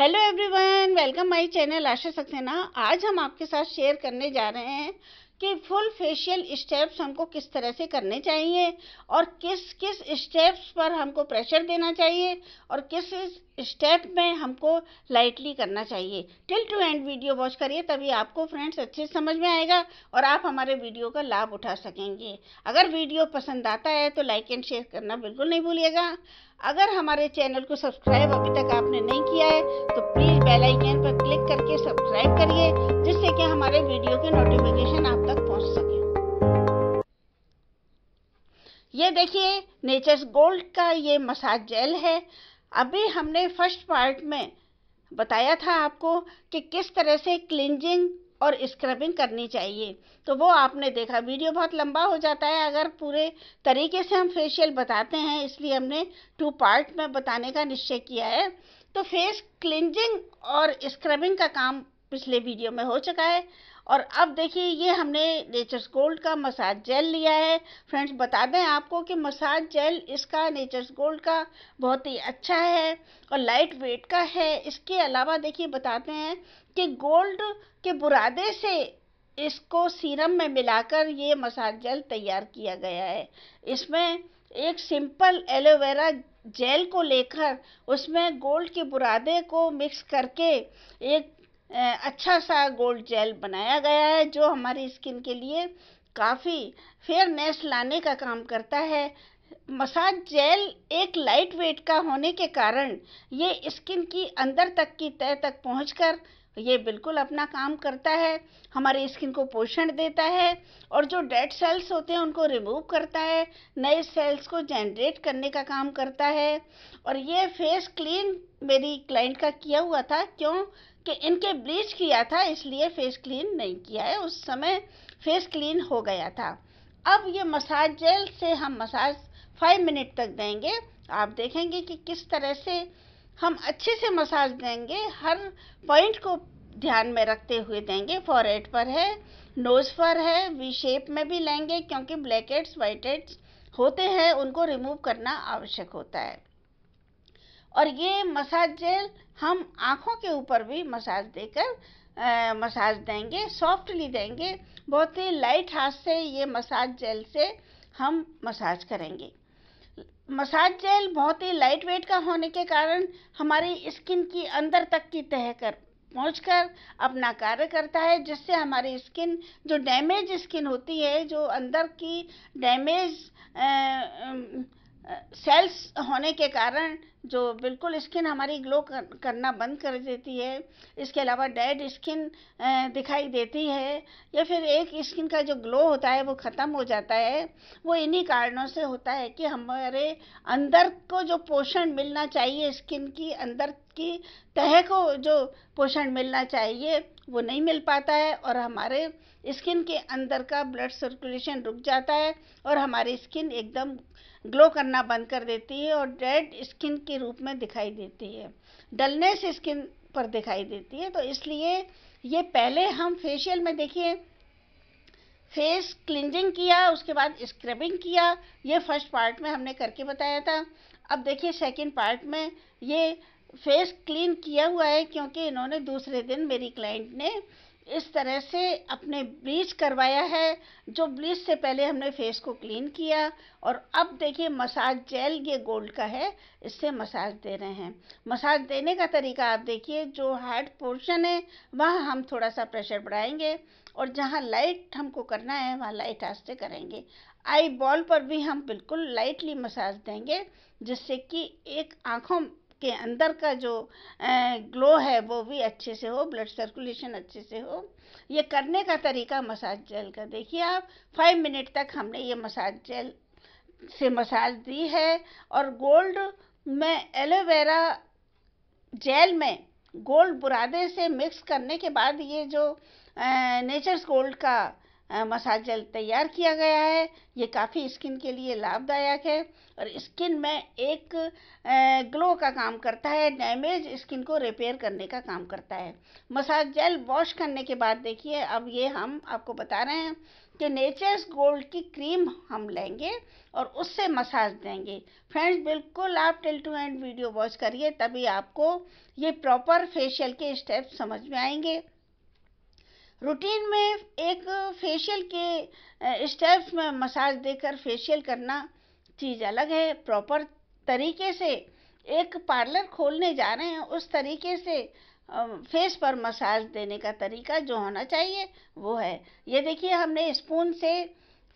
Hello everyone welcome my channel Asha Saxena आज हम आपके साथ शेयर करने जा रहे हैं कि फुल फेशियल स्टेप्स हमको किस तरह से करने चाहिए और किस किस स्टेप्स पर हमको प्रेशर देना चाहिए और किस स्टेप में हमको लाइटली करना चाहिए till to end video watch करिए तभी आपको फ्रेंड्स अच्छे समझ में आएगा और आप हमारे वीडियो का लाभ उठा सकेंगे अगर वीडियो पसंद आता है तो लाइक एंड शेयर करना बिल्कुल नहीं भूलिएगा अगर हमारे चैनल को सब्सक्राइब अभी तक आपने नहीं किया है तो प्लीज़ बेल आइकन पर क्लिक करके सब्सक्राइब करिए जिससे कि हमारे वीडियो के नोटिफिकेशन आप तक पहुंच सके ये देखिए नेचर्स गोल्ड का ये मसाज जेल है अभी हमने फर्स्ट पार्ट में बताया था आपको कि किस तरह से क्लिनजिंग और स्क्रबिंग करनी चाहिए तो वो आपने देखा वीडियो बहुत लंबा हो जाता है अगर पूरे तरीके से हम फेशियल बताते हैं इसलिए हमने टू पार्ट में बताने का निश्चय किया है तो फेस क्लिनजिंग और स्क्रबिंग का काम पिछले वीडियो में हो चुका है और अब देखिए ये हमने नेचर्स गोल्ड का मसाज जेल लिया है फ्रेंड्स बता दें आपको कि मसाज जेल इसका नेचर्स गोल्ड का बहुत ही अच्छा है और लाइट वेट का है इसके अलावा देखिए बताते हैं कि गोल्ड के बुरादे से इसको सीरम में मिलाकर ये मसाज जेल तैयार किया गया है इसमें एक सिंपल एलोवेरा जेल को लेकर उसमें गोल्ड के बुरादे को मिक्स करके एक अच्छा सा गोल्ड जेल बनाया गया है जो हमारी स्किन के लिए काफ़ी फेयरनेस लाने का काम करता है मसाज जेल एक लाइट वेट का होने के कारण ये स्किन की अंदर तक की तय तक पहुँच ये बिल्कुल अपना काम करता है हमारी स्किन को पोषण देता है और जो डेड सेल्स होते हैं उनको रिमूव करता है नए सेल्स को जनरेट करने का काम करता है और ये फेस क्लीन मेरी क्लाइंट का किया हुआ था क्यों कि इनके ब्लीच किया था इसलिए फेस क्लीन नहीं किया है उस समय फेस क्लीन हो गया था अब ये मसाज जेल से हम मसाज फाइव मिनट तक देंगे आप देखेंगे कि किस तरह से हम अच्छे से मसाज देंगे हर पॉइंट को ध्यान में रखते हुए देंगे फॉर पर है नोज़ पर है वी शेप में भी लेंगे क्योंकि ब्लैक हेड्स वाइट होते हैं उनको रिमूव करना आवश्यक होता है और ये मसाज जेल हम आँखों के ऊपर भी मसाज देकर मसाज देंगे सॉफ्टली देंगे बहुत ही लाइट हाथ से ये मसाज जेल से हम मसाज करेंगे मसाज जेल बहुत ही लाइट वेट का होने के कारण हमारी स्किन की अंदर तक की तह कर पहुँच कर अपना कार्य करता है जिससे हमारी स्किन जो डैमेज स्किन होती है जो अंदर की डैमेज सेल्स होने के कारण जो बिल्कुल स्किन हमारी ग्लो कर, करना बंद कर देती है इसके अलावा डेड स्किन दिखाई देती है या फिर एक स्किन का जो ग्लो होता है वो ख़त्म हो जाता है वो इन्हीं कारणों से होता है कि हमारे अंदर को जो पोषण मिलना चाहिए स्किन की अंदर की तह को जो पोषण मिलना चाहिए वो नहीं मिल पाता है और हमारे स्किन के अंदर का ब्लड सर्कुलेशन रुक जाता है और हमारी स्किन एकदम ग्लो करना बंद कर देती है और डेड स्किन के रूप में दिखाई देती है डलनेस स्किन पर दिखाई देती है तो इसलिए ये पहले हम फेशियल में देखिए फेस क्लिनजिंग किया उसके बाद स्क्रबिंग किया ये फर्स्ट पार्ट में हमने करके बताया था अब देखिए सेकंड पार्ट में ये फेस क्लीन किया हुआ है क्योंकि इन्होंने दूसरे दिन मेरी क्लाइंट ने इस तरह से अपने ब्लीच करवाया है जो ब्लीच से पहले हमने फेस को क्लीन किया और अब देखिए मसाज जेल ये गोल्ड का है इससे मसाज दे रहे हैं मसाज देने का तरीका आप देखिए जो हार्ड पोर्शन है वहाँ हम थोड़ा सा प्रेशर बढ़ाएंगे और जहाँ लाइट हमको करना है वहाँ लाइट आस्ते करेंगे आई बॉल पर भी हम बिल्कुल लाइटली मसाज देंगे जिससे कि एक आँखों के अंदर का जो ग्लो है वो भी अच्छे से हो ब्लड सर्कुलेशन अच्छे से हो ये करने का तरीका मसाज जेल का देखिए आप फाइव मिनट तक हमने ये मसाज जेल से मसाज दी है और गोल्ड में एलोवेरा जेल में गोल्ड बुरादे से मिक्स करने के बाद ये जो नेचर्स गोल्ड का मसाज जल तैयार किया गया है ये काफ़ी स्किन के लिए लाभदायक है और स्किन में एक ग्लो का काम करता है डैमेज स्किन को रिपेयर करने का काम करता है मसाज जेल वॉश करने के बाद देखिए अब ये हम आपको बता रहे हैं कि नेचर्स गोल्ड की क्रीम हम लेंगे और उससे मसाज देंगे फ्रेंड्स बिल्कुल आप till to end video watch करिए तभी आपको ये प्रॉपर फेशियल के स्टेप समझ में आएंगे रूटीन में एक फेशियल के स्टेप्स में मसाज देकर फेशियल करना चीज़ अलग है प्रॉपर तरीके से एक पार्लर खोलने जा रहे हैं उस तरीके से फेस पर मसाज देने का तरीका जो होना चाहिए वो है ये देखिए हमने स्पून से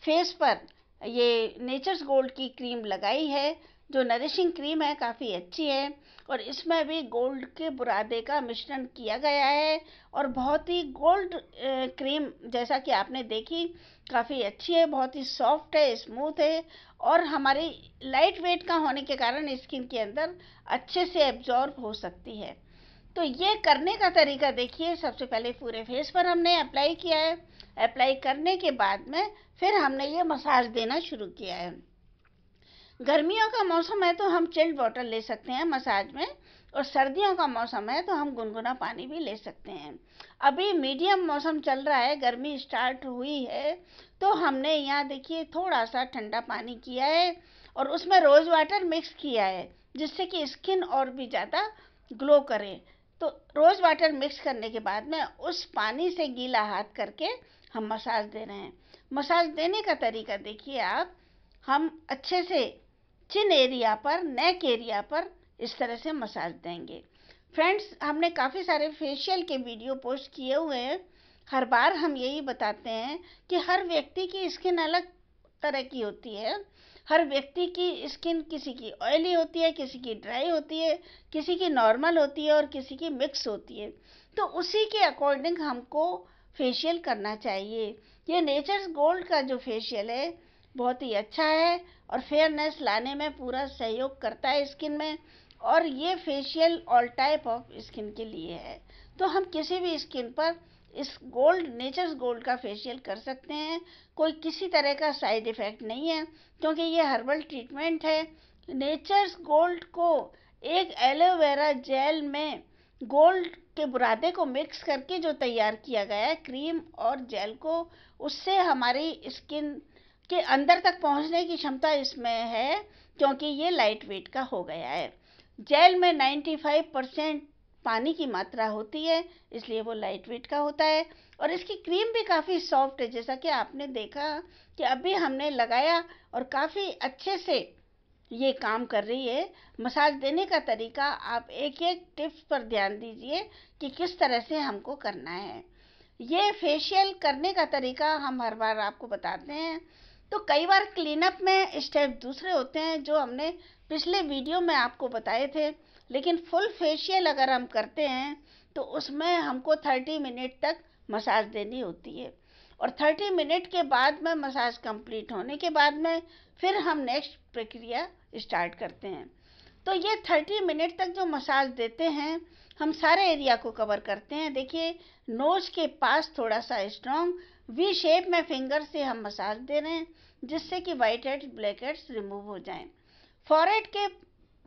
फेस पर ये नेचर्स गोल्ड की क्रीम लगाई है जो नरिशिंग क्रीम है काफ़ी अच्छी है और इसमें भी गोल्ड के बुरादे का मिश्रण किया गया है और बहुत ही गोल्ड क्रीम जैसा कि आपने देखी काफ़ी अच्छी है बहुत ही सॉफ्ट है स्मूथ है और हमारी लाइट वेट का होने के कारण स्किन के अंदर अच्छे से एब्जॉर्ब हो सकती है तो ये करने का तरीका देखिए सबसे पहले पूरे फेस पर हमने अप्लाई किया है अप्लाई करने के बाद में फिर हमने ये मसाज देना शुरू किया है गर्मियों का मौसम है तो हम चिल्ड वाटर ले सकते हैं मसाज में और सर्दियों का मौसम है तो हम गुनगुना पानी भी ले सकते हैं अभी मीडियम मौसम चल रहा है गर्मी स्टार्ट हुई है तो हमने यहाँ देखिए थोड़ा सा ठंडा पानी किया है और उसमें रोज़ वाटर मिक्स किया है जिससे कि स्किन और भी ज़्यादा ग्लो करे तो रोज़ वाटर मिक्स करने के बाद में उस पानी से गीला हाथ करके हम मसाज दे रहे हैं मसाज देने का तरीका देखिए आप हम अच्छे से चिन एरिया पर नेक एरिया पर इस तरह से मसाज देंगे फ्रेंड्स हमने काफ़ी सारे फेशियल के वीडियो पोस्ट किए हुए हैं हर बार हम यही बताते हैं कि हर व्यक्ति की स्किन अलग तरह की होती है हर व्यक्ति की स्किन किसी की ऑयली होती है किसी की ड्राई होती है किसी की नॉर्मल होती है और किसी की मिक्स होती है तो उसी के अकॉर्डिंग हमको फेशियल करना चाहिए ये नेचर्स गोल्ड का जो फेशियल है बहुत ही अच्छा है और फेयरनेस लाने में पूरा सहयोग करता है स्किन में और ये facial all type of skin के लिए है तो हम किसी भी स्किन पर इस गोल्ड नेचर्स गोल्ड का फेशियल कर सकते हैं कोई किसी तरह का साइड इफ़ेक्ट नहीं है क्योंकि ये हर्बल ट्रीटमेंट है नेचर्स गोल्ड को एक एलोवेरा जेल में गोल्ड के बुरादे को मिक्स करके जो तैयार किया गया है क्रीम और जेल को उससे हमारी स्किन के अंदर तक पहुंचने की क्षमता इसमें है क्योंकि ये लाइट वेट का हो गया है जेल में 95 परसेंट पानी की मात्रा होती है इसलिए वो लाइट वेट का होता है और इसकी क्रीम भी काफ़ी सॉफ्ट है जैसा कि आपने देखा कि अभी हमने लगाया और काफ़ी अच्छे से ये काम कर रही है मसाज देने का तरीका आप एक एक टिप्स पर ध्यान दीजिए कि किस तरह से हमको करना है ये फेशियल करने का तरीका हम हर बार आपको बताते हैं तो कई बार क्लीनअप में स्टेप दूसरे होते हैं जो हमने पिछले वीडियो में आपको बताए थे लेकिन फुल फेशियल अगर हम करते हैं तो उसमें हमको थर्टी मिनट तक मसाज देनी होती है और थर्टी मिनट के बाद में मसाज कंप्लीट होने के बाद में फिर हम नेक्स्ट प्रक्रिया स्टार्ट करते हैं तो ये थर्टी मिनट तक जो मसाज देते हैं हम सारे एरिया को कवर करते हैं देखिए नोज के पास थोड़ा सा स्ट्रॉन्ग वी शेप में फिंगर से हम मसाज दे रहे हैं जिससे कि white heads black heads remove हो जाएं फॉरहेड के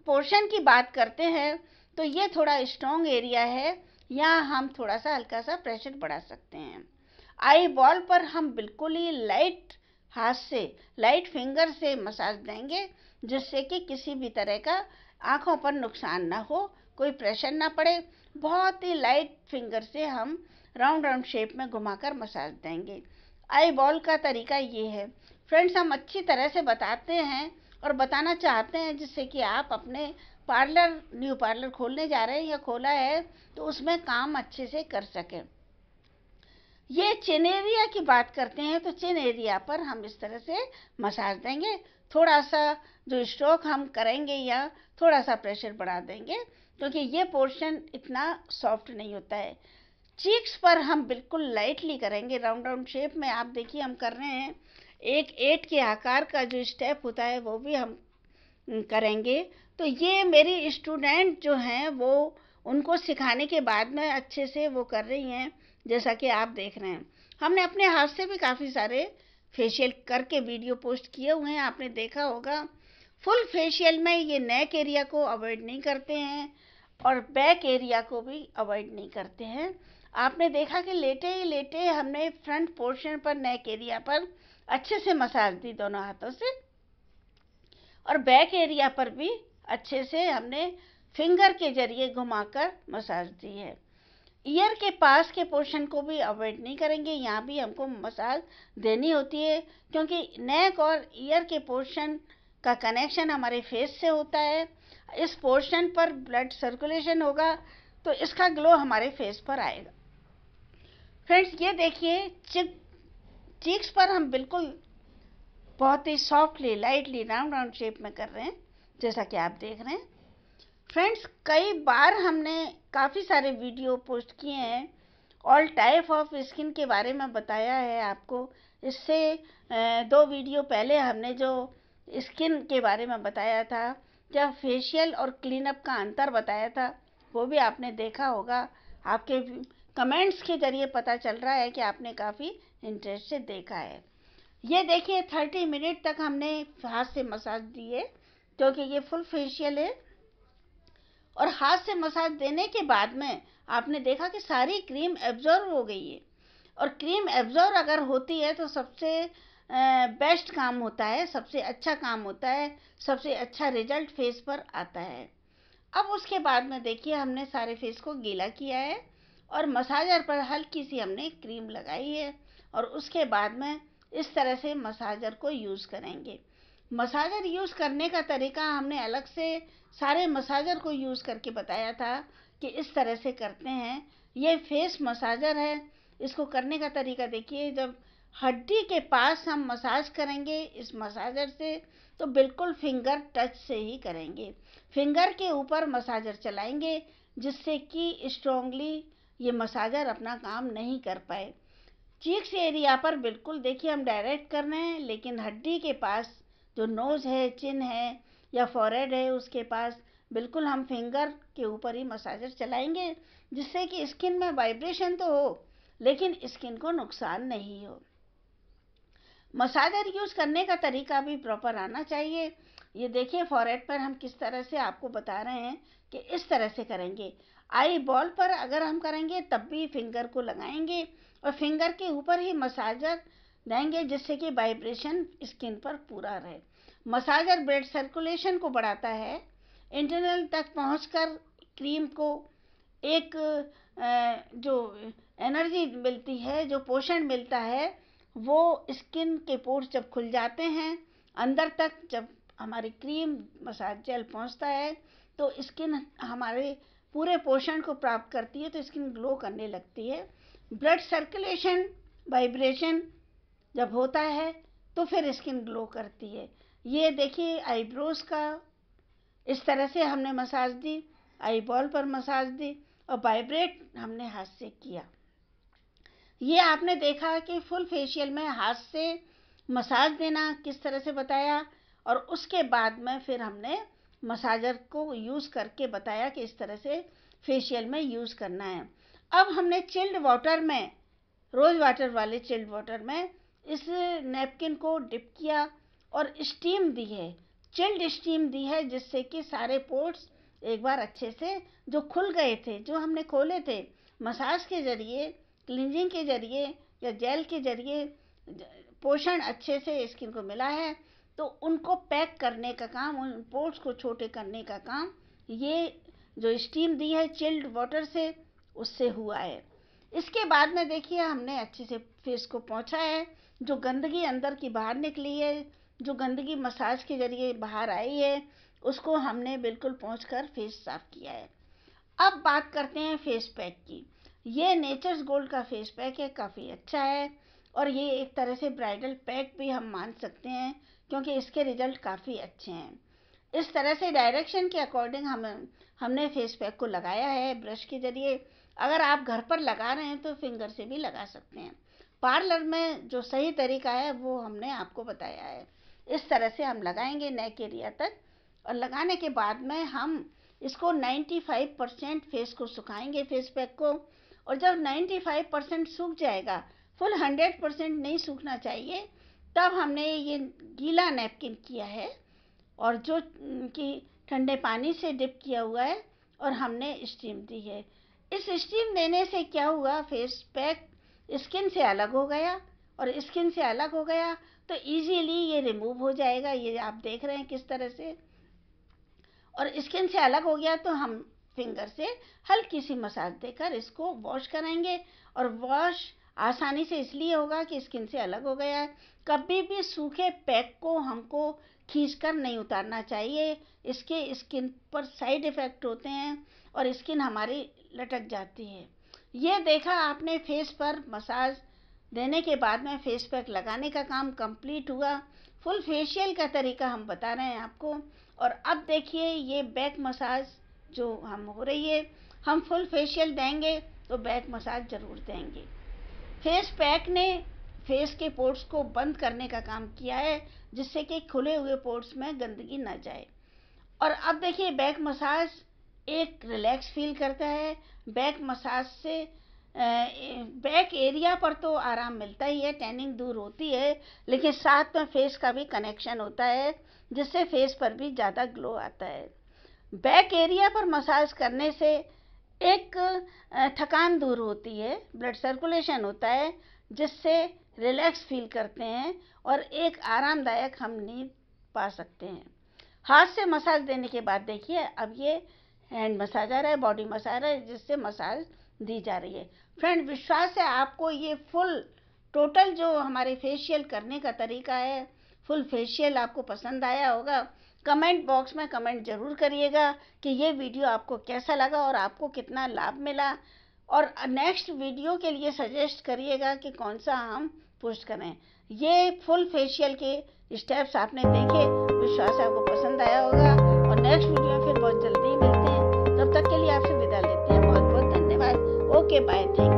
पोर्शन की बात करते हैं तो ये थोड़ा स्ट्रॉन्ग एरिया है यहाँ हम थोड़ा सा हल्का सा प्रेशर बढ़ा सकते हैं आई बॉल पर हम बिल्कुल ही लाइट हाथ से लाइट फिंगर से मसाज देंगे जिससे कि किसी भी तरह का आँखों पर नुकसान ना हो कोई प्रेशर ना पड़े बहुत ही लाइट फिंगर से हम राउंड राउंड शेप में घुमाकर मसाज देंगे आई बॉल का तरीका ये है फ्रेंड्स हम अच्छी तरह से बताते हैं और बताना चाहते हैं जिससे कि आप अपने पार्लर न्यू पार्लर खोलने जा रहे हैं या खोला है तो उसमें काम अच्छे से कर सकें ये चिन एरिया की बात करते हैं तो चिन एरिया पर हम इस तरह से मसाज देंगे थोड़ा सा जो स्ट्रोक हम करेंगे या थोड़ा सा प्रेशर बढ़ा देंगे क्योंकि ये पोर्शन इतना सॉफ्ट नहीं होता है चीक्स पर हम बिल्कुल लाइटली करेंगे राउंड राउंड शेप में आप देखिए हम कर रहे हैं एक एट के आकार का जो स्टेप होता है वो भी हम करेंगे तो ये मेरी स्टूडेंट जो हैं वो उनको सिखाने के बाद में अच्छे से वो कर रही हैं जैसा कि आप देख रहे हैं हमने अपने हाथ से भी काफ़ी सारे फेशियल करके वीडियो पोस्ट किए हुए हैं आपने देखा होगा फुल फेशियल में ये नेक एरिया को अवॉइड नहीं करते हैं और बैक एरिया को भी अवॉइड नहीं करते हैं आपने देखा कि लेटे ही लेटे हमने फ्रंट पोर्शन पर नेक एरिया पर अच्छे से मसाज दी दोनों हाथों से और बैक एरिया पर भी अच्छे से हमने फिंगर के जरिए घुमाकर मसाज दी है ईयर के पास के पोर्शन को भी अवॉइड नहीं करेंगे यहाँ भी हमको मसाज देनी होती है क्योंकि नेक और ईयर के पोर्शन का कनेक्शन हमारे फेस से होता है इस पोर्शन पर ब्लड सर्कुलेशन होगा तो इसका ग्लो हमारे फेस पर आएगा फ्रेंड्स ये देखिए चिक चीक्स पर हम बिल्कुल बहुत ही softly lightly round round shape में कर रहे हैं जैसा कि आप देख रहे हैं फ्रेंड्स कई बार हमने काफ़ी सारे वीडियो पोस्ट किए हैं ऑल टाइप ऑफ स्किन के बारे में बताया है आपको इससे दो वीडियो पहले हमने जो स्किन के बारे में बताया था जब फेशियल और क्लीनअप का अंतर बताया था वो भी आपने देखा होगा आपके कमेंट्स के ज़रिए पता चल रहा है कि आपने काफ़ी इंटरेस्ट से देखा है ये देखिए थर्टी मिनट तक हमने हाथ से मसाज दिए क्योंकि ये फुल फेशियल है और हाथ से मसाज देने के बाद में आपने देखा कि सारी क्रीम एब्जॉर्व हो गई है और क्रीम एब्जॉर्व अगर होती है तो सबसे बेस्ट काम होता है सबसे अच्छा काम होता है सबसे अच्छा रिजल्ट फेस पर आता है अब उसके बाद में देखिए हमने सारे फेस को गीला किया है और मसाजर पर हल्की सी हमने क्रीम लगाई है और उसके बाद में इस तरह से मसाजर को यूज़ करेंगे मसाजर यूज़ करने का तरीका हमने अलग से सारे मसाजर को यूज़ करके बताया था कि इस तरह से करते हैं ये फेस मसाजर है इसको करने का तरीका देखिए जब हड्डी के पास हम मसाज करेंगे इस मसाजर से तो बिल्कुल फिंगर टच से ही करेंगे फिंगर के ऊपर मसाजर चलाएंगे जिससे कि स्ट्रोंगली ये मसाजर अपना काम नहीं कर पाए चीक्स एरिया पर बिल्कुल देखिए हम डायरेक्ट कर रहे हैं लेकिन हड्डी के पास जो नोज़ है चिन है या फॉरेड है उसके पास बिल्कुल हम फिंगर के ऊपर ही मसाजर चलाएंगे जिससे कि स्किन में वाइब्रेशन तो हो लेकिन स्किन को नुकसान नहीं हो मसाजर यूज़ करने का तरीका भी प्रॉपर आना चाहिए ये देखिए फॉरेड पर हम किस तरह से आपको बता रहे हैं कि इस तरह से करेंगे आई बॉल पर अगर हम करेंगे तब भी फिंगर को लगाएंगे और फिंगर के ऊपर ही मसाजर देंगे जिससे कि वाइब्रेशन स्किन पर पूरा रहे मसाजर ब्लड सर्कुलेशन को बढ़ाता है इंटरनल तक पहुँच क्रीम को एक जो एनर्जी मिलती है जो पोषण मिलता है वो स्किन के पोर्स जब खुल जाते हैं अंदर तक जब हमारी क्रीम मसाज जेल पहुंचता है तो स्किन हमारे पूरे पोषण को प्राप्त करती है तो स्किन ग्लो करने लगती है ब्लड सर्कुलेशन वाइब्रेशन जब होता है तो फिर स्किन ग्लो करती है ये देखिए आईब्रोज का इस तरह से हमने मसाज दी आई बॉल पर मसाज दी और वाइब्रेट हमने हाथ से किया ये आपने देखा कि फुल फेशियल में हाथ से मसाज देना किस तरह से बताया और उसके बाद में फिर हमने मसाजर को यूज़ करके बताया कि इस तरह से फेशियल में यूज़ करना है अब हमने चिल्ड वाटर में रोज वाटर वाले चिल्ड वाटर में इस नेपकिन को डिप किया और स्टीम दी है चिल्ड स्टीम दी है जिससे कि सारे पोर्ट्स एक बार अच्छे से जो खुल गए थे जो हमने खोले थे मसाज के ज़रिए क्लिनजिंग के ज़रिए या जेल के ज़रिए पोषण अच्छे से स्किन को मिला है तो उनको पैक करने का काम उन पोर्ट्स को छोटे करने का काम ये जो स्टीम दी है चिल्ड वाटर से उससे हुआ है इसके बाद में देखिए हमने अच्छे से फेस को पहुँचा है जो गंदगी अंदर की बाहर निकली है जो गंदगी मसाज के ज़रिए बाहर आई है उसको हमने बिल्कुल पहुँच कर फेस साफ किया है अब बात करते हैं फेस पैक की ये नेचर्स गोल्ड का फेस पैक है काफ़ी अच्छा है और ये एक तरह से ब्राइडल पैक भी हम मान सकते हैं क्योंकि इसके रिजल्ट काफ़ी अच्छे हैं इस तरह से डायरेक्शन के अकॉर्डिंग हम हमने फेस पैक को लगाया है ब्रश के ज़रिए अगर आप घर पर लगा रहे हैं तो फिंगर से भी लगा सकते हैं पार्लर में जो सही तरीका है वो हमने आपको बताया है इस तरह से हम लगाएंगे नेक एरिया तक और लगाने के बाद में हम इसको 95 परसेंट फेस को सुखाएंगे फेस पैक को और जब 95 परसेंट सूख जाएगा फुल 100 परसेंट नहीं सूखना चाहिए तब हमने ये गीला नैपकिन किया है और जो कि ठंडे पानी से डिप किया हुआ है और हमने स्टीम दी है इस स्टीम देने से क्या हुआ फेस पैक स्किन से अलग हो गया और स्किन से अलग हो गया तो इजीली ये रिमूव हो जाएगा ये आप देख रहे हैं किस तरह से और स्किन से अलग हो गया तो हम फिंगर से हल्की सी मसाज देकर इसको वॉश कराएंगे और वॉश आसानी से इसलिए होगा कि स्किन से अलग हो गया है कभी भी सूखे पैक को हमको खींच कर नहीं उतारना चाहिए इसके स्किन पर साइड इफ़ेक्ट होते हैं और स्किन हमारी लटक जाती है यह देखा आपने फेस पर मसाज देने के बाद में फेस पैक लगाने का काम कंप्लीट हुआ फुल फेशियल का तरीका हम बता रहे हैं आपको और अब देखिए ये बैक मसाज जो हम हो रही है हम फुल फेशियल देंगे तो बैक मसाज ज़रूर देंगे फेस पैक ने फेस के पोर्ट्स को बंद करने का काम किया है जिससे कि खुले हुए पोर्ट्स में गंदगी ना जाए और अब देखिए बैक मसाज एक रिलैक्स फील करता है बैक मसाज से बैक एरिया पर तो आराम मिलता ही है टैनिंग दूर होती है लेकिन साथ में फेस का भी कनेक्शन होता है जिससे फेस पर भी ज़्यादा ग्लो आता है बैक एरिया पर मसाज करने से एक थकान दूर होती है ब्लड सर्कुलेशन होता है जिससे रिलैक्स फील करते हैं और एक आरामदायक हम नींद पा सकते हैं हाथ से मसाज देने के बाद देखिए अब ये हैंड मसाज आ रहा है बॉडी मसाज आ रहा है जिससे मसाज दी जा रही है फ्रेंड विश्वास है आपको ये फुल टोटल जो हमारे फेशियल करने का तरीका है फुल फेशियल आपको पसंद आया होगा कमेंट बॉक्स में कमेंट ज़रूर करिएगा कि ये वीडियो आपको कैसा लगा और आपको कितना लाभ मिला और नेक्स्ट वीडियो के लिए सजेस्ट करिएगा कि कौन सा हम पोस्ट करें ये फुल फेशियल के स्टेप्स आपने देखे विश्वास आपको पसंद आया होगा और नेक्स्ट वीडियो फिर बहुत जल्द Mucke beiträgt.